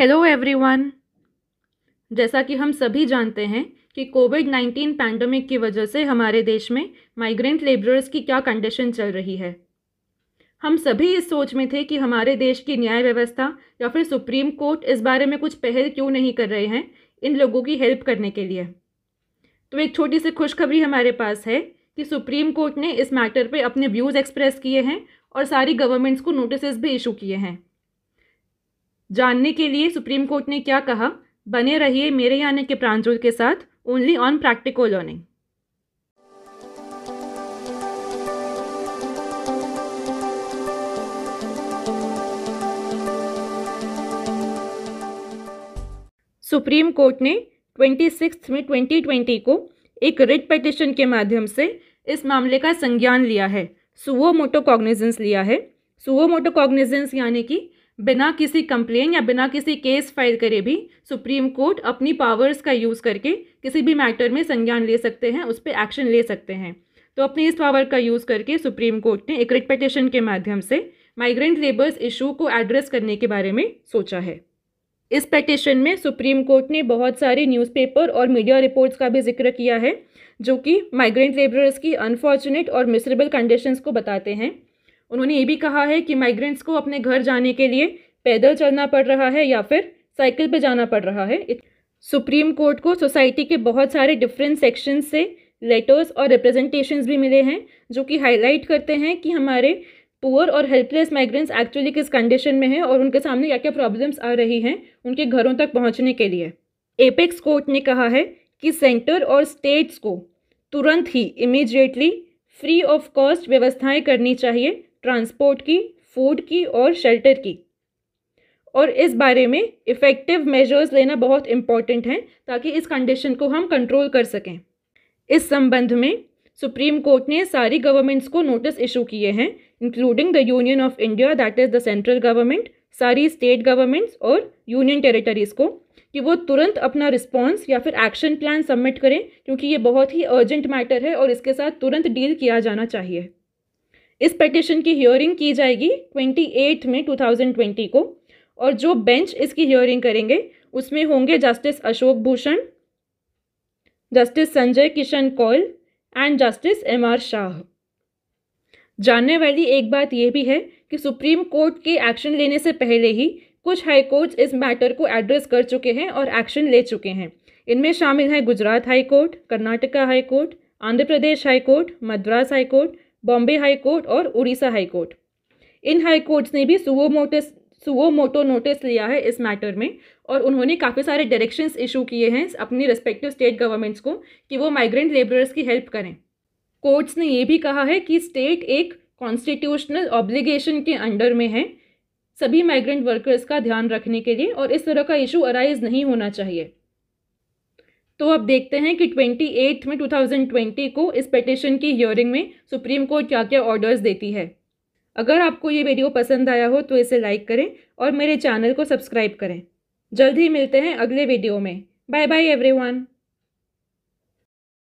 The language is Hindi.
हेलो एवरीवन जैसा कि हम सभी जानते हैं कि कोविड नाइन्टीन पैंडमिक की वजह से हमारे देश में माइग्रेंट लेबरर्स की क्या कंडीशन चल रही है हम सभी इस सोच में थे कि हमारे देश की न्याय व्यवस्था या फिर सुप्रीम कोर्ट इस बारे में कुछ पहल क्यों नहीं कर रहे हैं इन लोगों की हेल्प करने के लिए तो एक छोटी सी खुशखबरी हमारे पास है कि सुप्रीम कोर्ट ने इस मैटर पे अपने व्यूज़ एक्सप्रेस किए हैं और सारी गवर्नमेंट्स को नोटिस भी इशू किए हैं जानने के लिए सुप्रीम कोर्ट ने क्या कहा बने रहिए मेरे यानी के प्रांजोल के साथ only on practical learning Supreme Court ने ट्वेंटी सिक्स में ट्वेंटी ट्वेंटी को एक रिट पटिशन के माध्यम से इस मामले का संज्ञान लिया है सुवो मोटो कॉग्निजेंस लिया है सुवो मोटो कॉग्निजेंस यानी कि बिना किसी कंप्लेन या बिना किसी केस फाइल करे भी सुप्रीम कोर्ट अपनी पावर्स का यूज़ करके किसी भी मैटर में संज्ञान ले सकते हैं उस पर एक्शन ले सकते हैं तो अपने इस पावर का यूज़ करके सुप्रीम कोर्ट ने एक रिट के माध्यम से माइग्रेंट लेबर्स इशू को एड्रेस करने के बारे में सोचा है इस पटिशन में सुप्रीम कोर्ट ने बहुत सारे न्यूज़पेपर और मीडिया रिपोर्ट्स का भी जिक्र किया है जो कि माइग्रेंट लेबरर्स की अनफॉर्चुनेट और मिसरेबल कंडीशंस को बताते हैं उन्होंने ये भी कहा है कि माइग्रेंट्स को अपने घर जाने के लिए पैदल चलना पड़ रहा है या फिर साइकिल पर जाना पड़ रहा है सुप्रीम कोर्ट को सोसाइटी के बहुत सारे डिफरेंट सेक्शन से लेटर्स और रिप्रेजेंटेशंस भी मिले हैं जो कि हाईलाइट करते हैं कि हमारे पुअर और हेल्पलेस माइग्रेंट्स एक्चुअली किस कंडीशन में हैं और उनके सामने क्या क्या प्रॉब्लम्स आ रही हैं उनके घरों तक पहुंचने के लिए एपेक्स कोर्ट ने कहा है कि सेंटर और स्टेट्स को तुरंत ही इमीजिएटली फ्री ऑफ कॉस्ट व्यवस्थाएं करनी चाहिए ट्रांसपोर्ट की फूड की और शेल्टर की और इस बारे में इफ़ेक्टिव मेजर्स लेना बहुत इम्पॉर्टेंट हैं ताकि इस कंडीशन को हम कंट्रोल कर सकें इस संबंध में सुप्रीम कोर्ट ने सारी गवर्नमेंट्स को नोटिस इशू किए हैं including the Union of India that is the central government सारी स्टेट गवर्नमेंट्स और यूनियन टेरिटरीज़ को कि वो तुरंत अपना रिस्पॉन्स या फिर एक्शन प्लान सबमिट करें क्योंकि ये बहुत ही अर्जेंट मैटर है और इसके साथ तुरंत डील किया जाना चाहिए इस पटिशन की हियरिंग की जाएगी ट्वेंटी एट में टू थाउजेंड ट्वेंटी को और जो बेंच इसकी हियरिंग करेंगे उसमें होंगे justice Ashok Bhushan justice Sanjay Kishan Kaul and justice M R Shah जानने वाली एक बात यह भी है कि सुप्रीम कोर्ट के एक्शन लेने से पहले ही कुछ हाई कोर्ट्स इस मैटर को एड्रेस कर चुके हैं और एक्शन ले चुके हैं इनमें शामिल हैं Gujarat high court Karnataka high court Andhra Pradesh high court Madras high court Bombay high court और उड़ीसा हाई कोर्ट इन हाई कोर्ट्स ने भी सुवो मोटिस सुवो मोटो नोटिस लिया है इस मैटर में और उन्होंने काफ़ी सारे डायरेक्शंस इशू किए हैं अपनी रेस्पेक्टिव स्टेट गवर्नमेंट्स को कि वो माइग्रेंट लेबरर्स की हेल्प करें कोर्ट्स ने ये भी कहा है कि स्टेट एक कॉन्स्टिट्यूशनल ऑब्लिगेशन के अंडर में है सभी माइग्रेंट वर्कर्स का ध्यान रखने के लिए और इस तरह का इशू अराइज नहीं होना चाहिए तो अब देखते हैं कि ट्वेंटी एट में टू थाउजेंड ट्वेंटी को इस पटिशन की हियरिंग में सुप्रीम कोर्ट क्या क्या ऑर्डर्स देती है अगर आपको ये वीडियो पसंद आया हो तो इसे लाइक करें और मेरे चैनल को सब्सक्राइब करें जल्द ही मिलते हैं अगले वीडियो में बाय बाय एवरीवन